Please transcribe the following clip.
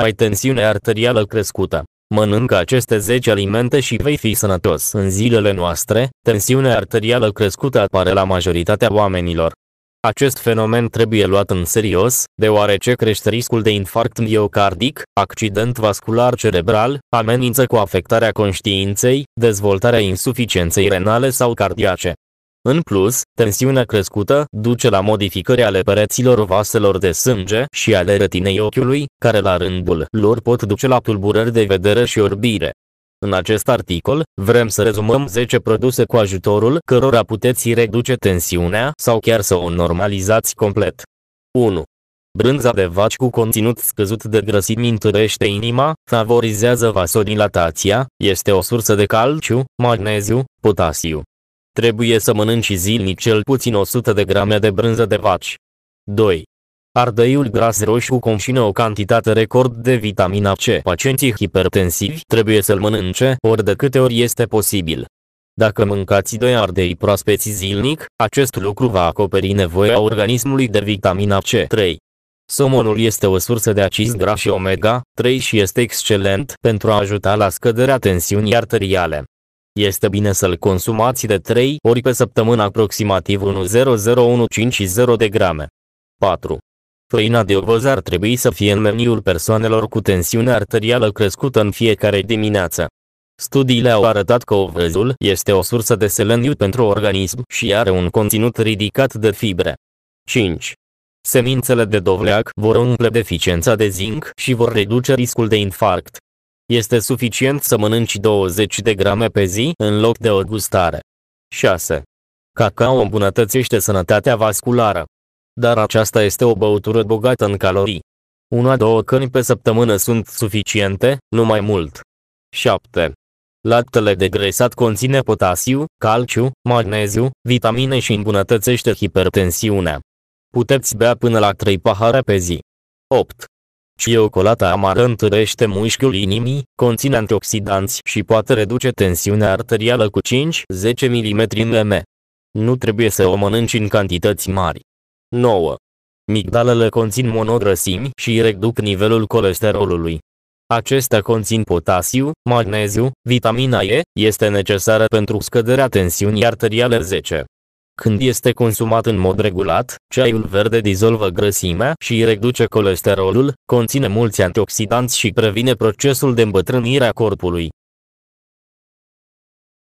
Ai tensiune arterială crescută. Mănâncă aceste 10 alimente și vei fi sănătos. În zilele noastre, tensiunea arterială crescută apare la majoritatea oamenilor. Acest fenomen trebuie luat în serios, deoarece crește riscul de infarct miocardic, accident vascular cerebral, amenință cu afectarea conștiinței, dezvoltarea insuficienței renale sau cardiace. În plus, tensiunea crescută duce la modificări ale pereților vaselor de sânge și ale retinei ochiului, care la rândul lor pot duce la tulburări de vedere și orbire. În acest articol, vrem să rezumăm 10 produse cu ajutorul cărora puteți reduce tensiunea sau chiar să o normalizați complet. 1. Brânza de vaci cu conținut scăzut de grăsimi întărește inima, favorizează vasodilatația, este o sursă de calciu, magneziu, potasiu, Trebuie să mănânci zilnic cel puțin 100 de grame de brânză de vaci. 2. Ardeiul gras roșu conține o cantitate record de vitamina C. Pacienții hipertensivi trebuie să-l mănânce ori de câte ori este posibil. Dacă mâncați doi ardei proaspeți zilnic, acest lucru va acoperi nevoia organismului de vitamina C3. Somonul este o sursă de acizi grași omega-3 și este excelent pentru a ajuta la scăderea tensiunii arteriale. Este bine să-l consumați de 3 ori pe săptămână aproximativ 1,0015 de grame. 4. Făina de ovăz ar trebui să fie în meniul persoanelor cu tensiune arterială crescută în fiecare dimineață. Studiile au arătat că ovăzul este o sursă de seleniu pentru organism și are un conținut ridicat de fibre. 5. Semințele de dovleac vor umple deficiența de zinc și vor reduce riscul de infarct. Este suficient să mănânci 20 de grame pe zi în loc de o gustare. 6. Cacao îmbunătățește sănătatea vasculară. Dar aceasta este o băutură bogată în calorii. Una-două căni pe săptămână sunt suficiente, nu mai mult. 7. Laptele degresat conține potasiu, calciu, magneziu, vitamine și îmbunătățește hipertensiunea. Puteți bea până la 3 pahare pe zi. 8. Ciocolata amară întărește mușchiul inimii, conține antioxidanți și poate reduce tensiunea arterială cu 5-10 mm mm. Nu trebuie să o mănânci în cantități mari. 9. Migdalele conțin monogrăsimi și reduc nivelul colesterolului. Acestea conțin potasiu, magneziu, vitamina E, este necesară pentru scăderea tensiunii arteriale 10. Când este consumat în mod regulat, ceaiul verde dizolvă grăsimea și reduce colesterolul, conține mulți antioxidanți și previne procesul de îmbătrânire a corpului.